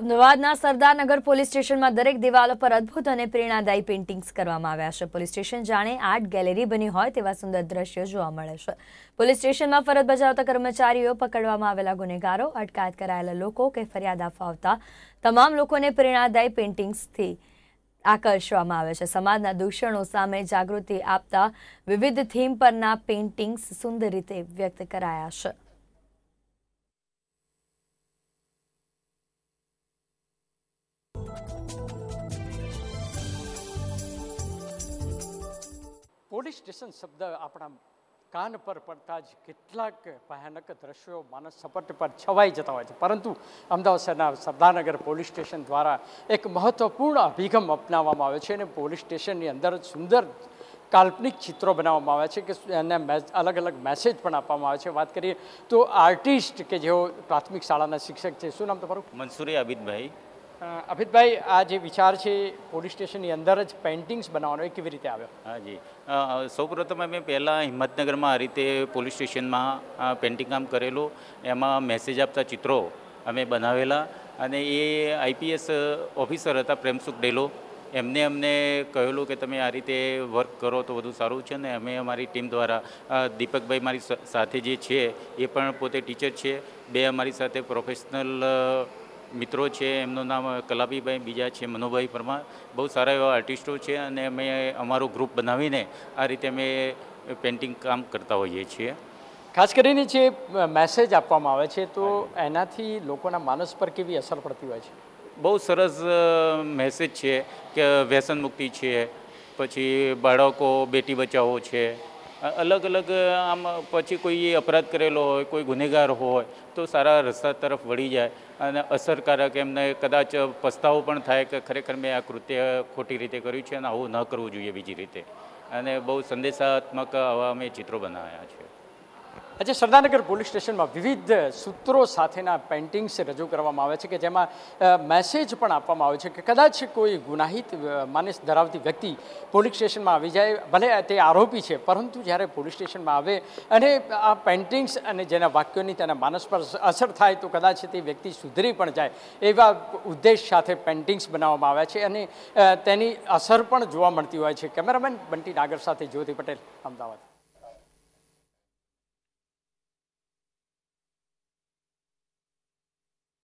અમદાવાદના સરદારનગર પોલીસ સ્ટેશનમાં દરેક દિવાલો પર અદ્ભુત અને પ્રેરણાદાયી પેઇન્ટિંગ્સ કરવામાં આવ્યા છે પોલીસ સ્ટેશન જાણે આર્ટ ગેલેરી બની હોય તેવા સુંદર દ્રશ્યો જોવા મળે છે પોલીસ સ્ટેશનમાં ફરજ બજાવતા કર્મચારીઓ પકડવામાં આવેલા ગુનેગારો અટકાયત કરાયેલા લોકો કે ફરિયાદ અપાવતા તમામ લોકોને પ્રેરણાદાયી પેઇન્ટિંગ્સથી આકર્ષવામાં આવે છે સમાજના દૂષણો સામે જાગૃતિ આપતા વિવિધ થીમ પરના પેઇન્ટિંગ્સ સુંદર રીતે વ્યક્ત કરાયા છે પોલીસ સ્ટેશન શબ્દ આપણા કાન પર પડતા જ કેટલાક ભયાનક દ્રશ્યો માનસ સપટ પર છવાઈ જતા હોય છે પરંતુ અમદાવાદ શહેરના સરદારનગર પોલીસ સ્ટેશન દ્વારા એક મહત્ત્વપૂર્ણ અભિગમ અપનાવવામાં આવ્યો છે અને પોલીસ સ્ટેશનની અંદર સુંદર કાલ્પનિક ચિત્રો બનાવવામાં આવ્યા છે કે એને અલગ અલગ મેસેજ પણ આપવામાં આવે છે વાત કરીએ તો આર્ટિસ્ટ કે જેઓ પ્રાથમિક શાળાના શિક્ષક છે શું નામ તમારું મનસુરી આબિદભાઈ અભિતભાઈ આ જે વિચાર છે પોલીસ સ્ટેશનની અંદર જ પેઇન્ટિંગ્સ બનાવવાનો એ કેવી રીતે આવ્યો જી સૌપ્રથમ અમે પહેલાં હિંમતનગરમાં આ રીતે પોલીસ સ્ટેશનમાં પેઇન્ટિંગ કામ કરેલું એમાં મેસેજ આપતા ચિત્રો અમે બનાવેલા અને એ આઈપીએસ ઓફિસર હતા પ્રેમસુખ ડેલો એમને અમને કહેલું કે તમે આ રીતે વર્ક કરો તો વધુ સારું છે ને અમે અમારી ટીમ દ્વારા દીપકભાઈ મારી સાથે જે છે એ પણ પોતે ટીચર છે બે અમારી સાથે પ્રોફેશનલ મિત્રો છે એમનું નામ કલાપીભાઈ બીજા છે મનુભાઈ પરમાર બહુ સારા એવા આર્ટિસ્ટો છે અને અમે અમારું ગ્રુપ બનાવીને આ રીતે અમે પેન્ટિંગ કામ કરતા હોઈએ છીએ ખાસ કરીને જે મેસેજ આપવામાં આવે છે તો એનાથી લોકોના માનસ પર કેવી અસર પડતી હોય છે બહુ સરસ મેસેજ છે કે વ્યસન મુક્તિ છે પછી બાળકો બેટી બચાવો છે અલગ અલગ આમ પછી કોઈ અપરાધ કરેલો હોય કોઈ ગુનેગાર હોય તો સારા રસ્તા તરફ વળી જાય અને અસરકારક એમને કદાચ પસ્તાવો પણ થાય કે ખરેખર મેં આ કૃત્ય ખોટી રીતે કર્યું છે અને આવું ન કરવું જોઈએ બીજી રીતે અને બહુ સંદેશાત્મક આવા અમે ચિત્રો બનાવ્યા છે આજે સરદારનગર પોલીસ સ્ટેશનમાં વિવિધ સૂત્રો સાથેના પેઇન્ટિંગ્સ રજૂ કરવામાં આવે છે કે જેમાં મેસેજ પણ આપવામાં આવે છે કે કદાચ કોઈ ગુનાહિત માનસ ધરાવતી વ્યક્તિ પોલીસ સ્ટેશનમાં આવી જાય ભલે તે આરોપી છે પરંતુ જ્યારે પોલીસ સ્ટેશનમાં આવે અને આ પેઇન્ટિંગ્સ અને જેના વાક્યોની તેના માનસ પર અસર થાય તો કદાચ તે વ્યક્તિ સુધરી પણ જાય એવા ઉદ્દેશ સાથે પેઇન્ટિંગ્સ બનાવવામાં આવ્યા છે અને તેની અસર પણ જોવા મળતી હોય છે કેમેરામેન બંટી નાગર સાથે જ્યોતિ પટેલ અમદાવાદ